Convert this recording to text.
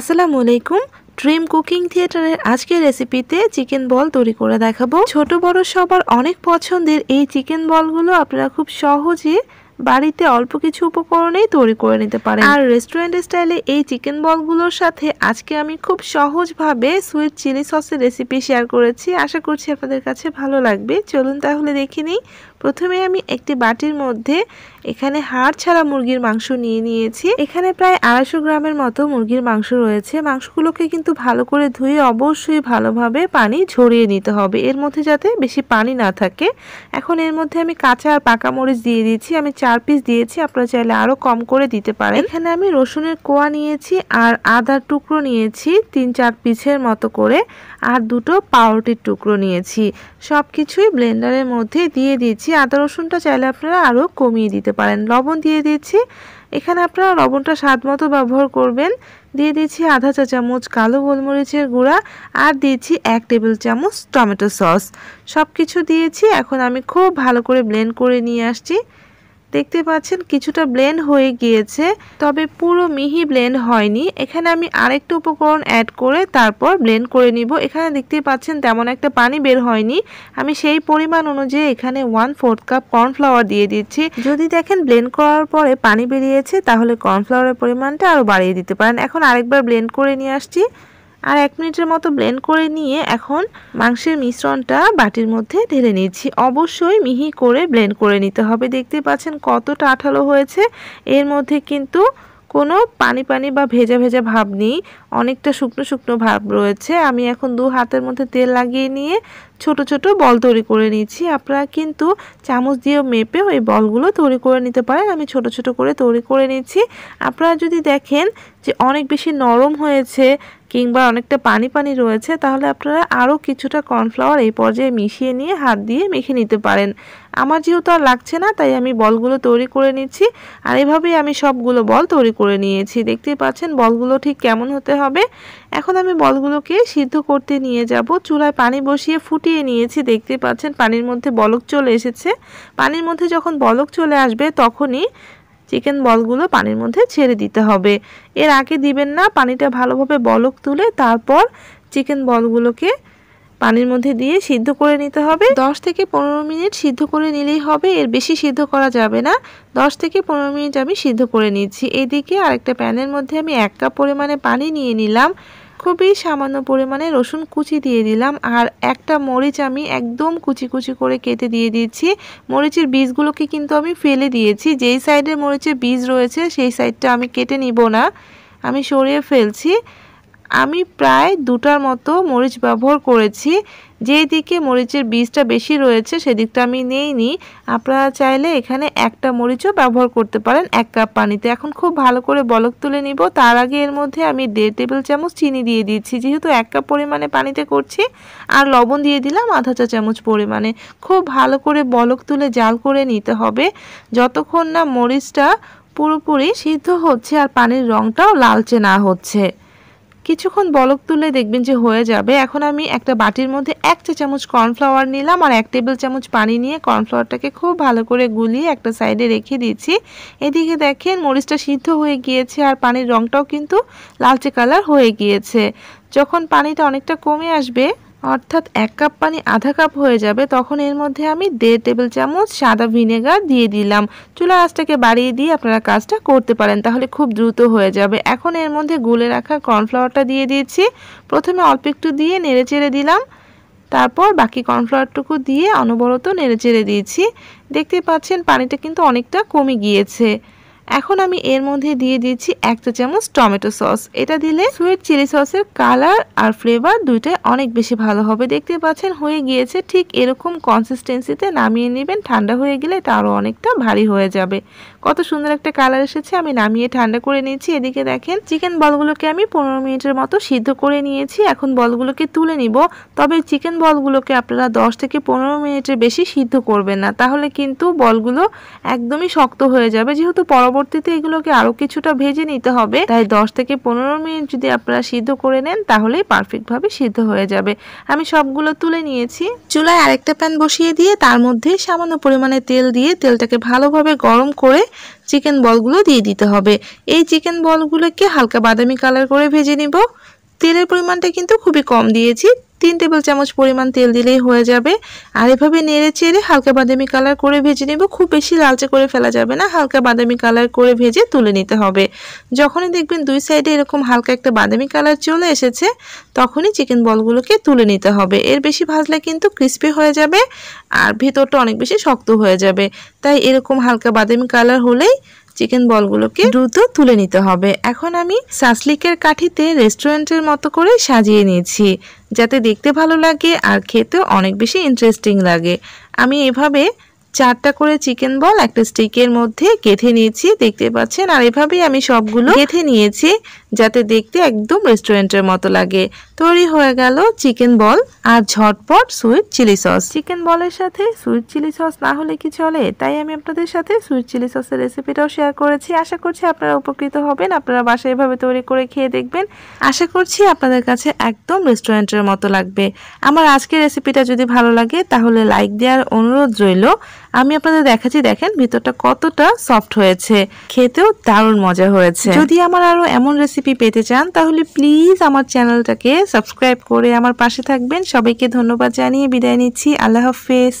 আসসালামু আলাইকুম dream cooking থিয়েটারের আজকের রেসিপিতে চিকেন বল তৈরি করে দেখাবো ছোট বড় সবার অনেক পছন্দের এই চিকেন বলগুলো আপনারা খুব সহজে বাড়িতে অল্প কিছু উপকরণেই তৈরি করে নিতে পারেন আর রেস্টুরেন্ট স্টাইলে এই চিকেন বলগুলোর সাথে আজকে আমি খুব সহজভাবে সুইট চিলি সসের রেসিপি শেয়ার করেছি আশা করছি আপনাদের কাছে ভালো লাগবে চলুন তাহলে দেখে নিই প্রথমে আমি একটি বাটির মধ্যে এখানে হাড় ছাড়া মুরগির মাংস নিয়ে নিয়েছি এখানে প্রায় আড়াইশো গ্রামের মতো মুরগির মাংস রয়েছে মাংসগুলোকে কিন্তু ভালো করে ধুয়ে অবশ্যই ভালোভাবে পানি ঝরিয়ে নিতে হবে এর মধ্যে যাতে বেশি পানি না থাকে এখন এর মধ্যে আমি কাঁচা আর পাকা মরিচ দিয়ে দিয়েছি আমি চার পিস দিয়েছি আপনারা চাইলে আরও কম করে দিতে পারেন এখানে আমি রসুনের কোয়া নিয়েছি আর আদার টুকরো নিয়েছি তিন চার পিসের মতো করে আর দুটো পাউরুটির টুকরো নিয়েছি সব কিছুই ব্লেন্ডারের মধ্যে দিয়ে দিয়েছি আদা রসুনটা চাইলে আপনারা আরও কমিয়ে দিতে পারেন লবণ দিয়ে দিচ্ছি এখানে আপনারা লবণটা স্বাদ মতো ব্যবহার করবেন দিয়ে দিয়েছি আধা চা চামচ কালো গোলমরিচের গুঁড়া আর দিয়েছি এক টেবিল চামচ টমেটো সস সব কিছু দিয়েছি এখন আমি খুব ভালো করে ব্লেন্ড করে নিয়ে আসছি দেখতে পাচ্ছেন কিছুটা ব্লেন্ড হয়ে গিয়েছে তবে পুরো মিহি ব্লেন্ড হয়নি এখানে আমি আরেকটা উপকরণ অ্যাড করে তারপর ব্লেন্ড করে নিব এখানে দেখতে পাচ্ছেন তেমন একটা পানি বের হয়নি আমি সেই পরিমাণ অনুযায়ী এখানে ওয়ান ফোর্থ কাপ কর্নফ্লাওয়ার দিয়ে দিচ্ছি যদি দেখেন ব্লেন্ড করার পরে পানি বেরিয়েছে তাহলে কর্নফ্লাওয়ারের পরিমাণটা আরও বাড়িয়ে দিতে পারেন এখন আরেকবার ব্লেন্ড করে নিয়ে আসছি আর এক মিনিটের মতো ব্লেন্ড করে নিয়ে এখন মাংসের মিশ্রণটা বাটির মধ্যে ঢেলে নিচ্ছি অবশ্যই মিহি করে ব্লেন্ড করে নিতে হবে দেখতে পাচ্ছেন কতটা আঠালো হয়েছে এর মধ্যে কিন্তু কোনো পানি পানি বা ভেজা ভেজা ভাব নেই অনেকটা শুকনো শুকনো ভাব রয়েছে আমি এখন দু হাতের মধ্যে তেল লাগিয়ে নিয়ে ছোট ছোট বল তৈরি করে নিয়েছি আপনারা কিন্তু চামচ দিয়েও মেপে ওই বলগুলো তৈরি করে নিতে পারেন আমি ছোট ছোট করে তৈরি করে নিচ্ছি আপনারা যদি দেখেন যে অনেক বেশি নরম হয়েছে কিংবা অনেকটা পানি পানি রয়েছে তাহলে আপনারা আরও কিছুটা কর্নফ্লাওয়ার এই পর্যায়ে মিশিয়ে নিয়ে হাত দিয়ে মেখে নিতে পারেন আমার যেহেতু আর লাগছে না তাই আমি বলগুলো তৈরি করে নিচ্ছি আর এভাবেই আমি সবগুলো বল তৈরি করে নিয়েছি দেখতেই পাচ্ছেন বলগুলো ঠিক কেমন হতে হবে এখন আমি বলগুলোকে সিদ্ধ করতে নিয়ে যাব চুলায় পানি বসিয়ে ফুটিয়ে নিয়েছি দেখতে পাচ্ছেন পানির মধ্যে বলক চলে এসেছে পানির মধ্যে যখন বলক চলে আসবে তখনই চিকেন বলগুলো পানির মধ্যে ছেড়ে দিতে হবে এর আগে দিবেন না পানিটা ভালোভাবে বলক তুলে তারপর চিকেন বলগুলোকে পানির মধ্যে দিয়ে সিদ্ধ করে নিতে হবে দশ থেকে পনেরো মিনিট সিদ্ধ করে নিলেই হবে এর বেশি সিদ্ধ করা যাবে না দশ থেকে পনেরো মিনিট আমি সিদ্ধ করে নিচ্ছি এদিকে আরেকটা প্যানের মধ্যে আমি এক কাপ পরিমাণে পানি নিয়ে নিলাম খুবই সামান্য পরিমাণে রসুন কুচি দিয়ে দিলাম আর একটা মরিচ আমি একদম কুচি কুচি করে কেটে দিয়ে দিচ্ছি মরিচের বীজগুলোকে কিন্তু আমি ফেলে দিয়েছি যেই সাইডে মরিচের বীজ রয়েছে সেই সাইডটা আমি কেটে নিব না আমি সরিয়ে ফেলছি আমি প্রায় দুটার মতো মরিচ ব্যবহার করেছি যেদিকে মরিচের বীজটা বেশি রয়েছে সেদিকটা আমি নি আপনারা চাইলে এখানে একটা মরিচও ব্যবহার করতে পারেন এক কাপ পানিতে এখন খুব ভালো করে বলক তুলে নিব তার আগে এর মধ্যে আমি দেড় টেবিল চামচ চিনি দিয়ে দিচ্ছি যেহেতু এক কাপ পরিমাণে পানিতে করছি আর লবণ দিয়ে দিলাম আধা চা চামচ পরিমাণে খুব ভালো করে বলক তুলে জাল করে নিতে হবে যতক্ষণ না মরিচটা পুরোপুরি সিদ্ধ হচ্ছে আর পানির রঙটাও লালচে না হচ্ছে কিছুক্ষণ বলক তুলে দেখবেন যে হয়ে যাবে এখন আমি একটা বাটির মধ্যে এক চা চামচ কর্নফ্লাওয়ার নিলাম আর এক টেবিল চামচ পানি নিয়ে কর্নফ্লাওয়ারটাকে খুব ভালো করে গুলিয়ে একটা সাইডে রেখে দিয়েছি এদিকে দেখেন মরিচটা সিদ্ধ হয়ে গিয়েছে আর পানির রংটাও কিন্তু লালচে কালার হয়ে গিয়েছে যখন পানিটা অনেকটা কমে আসবে অর্থাৎ এক কাপ পানি আধা কাপ হয়ে যাবে তখন এর মধ্যে আমি দেড় টেবিল চামচ সাদা ভিনেগার দিয়ে দিলাম চুলা আঁচটাকে বাড়িয়ে দিয়ে আপনারা কাজটা করতে পারেন তাহলে খুব দ্রুত হয়ে যাবে এখন এর মধ্যে গুলে রাখা কর্নফ্লাওয়ারটা দিয়ে দিয়েছি প্রথমে অল্প একটু দিয়ে নেড়েচেড়ে দিলাম তারপর বাকি কর্নফ্লাওয়ারটুকু দিয়ে অনবরত নেড়েচেড়ে দিয়েছি দেখতে পাচ্ছেন পানিটা কিন্তু অনেকটা কমে গিয়েছে এখন আমি এর মধ্যে দিয়ে দিচ্ছি এক চা চামচ টমেটো সস এটা দিলে সুইট চিলি সসের কালার আর ফ্লেভার দুইটাই অনেক বেশি ভালো হবে দেখতে পাচ্ছেন হয়ে গিয়েছে ঠিক এরকম কনসিস্টেন্সিতে নামিয়ে নেবেন ঠান্ডা হয়ে গেলে এটা আরও অনেকটা ভারী হয়ে যাবে কত সুন্দর একটা কালার এসেছে আমি নামিয়ে ঠান্ডা করে নিয়েছি এদিকে দেখেন চিকেন বলগুলোকে আমি পনেরো মিনিটের মতো সিদ্ধ করে নিয়েছি এখন বলগুলোকে তুলে নিব তবে চিকেন বলগুলোকে আপনারা দশ থেকে পনেরো মিনিটের বেশি সিদ্ধ করবেন না তাহলে কিন্তু বলগুলো একদমই শক্ত হয়ে যাবে যেহেতু পরবর্তী পরবর্তীতে এগুলোকে আরও কিছুটা ভেজে নিতে হবে তাই দশ থেকে পনেরো মিনিট যদি আপনারা সিদ্ধ করে নেন তাহলেই পারফেক্টভাবে সিদ্ধ হয়ে যাবে আমি সবগুলো তুলে নিয়েছি চুলায় আরেকটা প্যান বসিয়ে দিয়ে তার মধ্যে সামান্য পরিমাণে তেল দিয়ে তেলটাকে ভালোভাবে গরম করে চিকেন বলগুলো দিয়ে দিতে হবে এই চিকেন বলগুলোকে হালকা বাদামি কালার করে ভেজে নিব তেলের পরিমাণটা কিন্তু খুবই কম দিয়েছি তিন টেবিল চামচ পরিমাণ তেল দিলেই হয়ে যাবে আর এভাবে নেড়ে চেড়ে হালকা বাদামি কালার করে ভেজে নেব খুব বেশি লালচে করে ফেলা যাবে না হালকা বাদামি কালার করে ভেজে তুলে নিতে হবে যখনই দেখবেন দুই সাইডে এরকম হালকা একটা বাদামি কালার চলে এসেছে তখনই চিকেন বলগুলোকে তুলে নিতে হবে এর বেশি ভাজলে কিন্তু ক্রিস্পি হয়ে যাবে আর ভেতরটা অনেক বেশি শক্ত হয়ে যাবে তাই এরকম হালকা বাদামি কালার হলেই চিকেন বলগুলোকে দ্রুত তুলে নিতে হবে এখন আমি সাসলিকের কাঠিতে রেস্টুরেন্টের মতো করে সাজিয়ে নিয়েছি যাতে দেখতে ভালো লাগে আর খেতে অনেক বেশি ইন্টারেস্টিং লাগে আমি এভাবে চারটা করে চিকেন বল একটা স্টিকের মধ্যে গেঁথে নিয়েছি দেখতে পাচ্ছেন আর এভাবেই আমি সবগুলো গেঁথে নিয়েছি যাতে দেখতে একদম রেস্টুরেন্টের মতো লাগে তৈরি হয়ে গেল চিকেন বল আর ঝটপট সুইট চিলি সস চিকেন বলের সাথে সুইট চিলি সস না হলে কি চলে তাই আমি আপনাদের সাথে সুইট চিলি সসের রেসিপিটাও শেয়ার করেছি আশা করছি আপনারা উপকৃত হবেন আপনারা বাসায় এভাবে তৈরি করে খেয়ে দেখবেন আশা করছি আপনাদের কাছে একদম রেস্টুরেন্টের মতো লাগবে আমার আজকের রেসিপিটা যদি ভালো লাগে তাহলে লাইক দেওয়ার অনুরোধ রইল আমি আপনাদের দেখাচ্ছি দেখেন ভিতরটা কতটা সফট হয়েছে খেতেও দারুণ মজা হয়েছে যদি আমার আরও এমন রেসিপি পেতে চান তাহলে প্লিজ আমার চ্যানেলটাকে সাবস্ক্রাইব করে আমার পাশে থাকবেন সবাইকে ধন্যবাদ জানিয়ে বিদায় নিচ্ছি আল্লাহ হাফেজ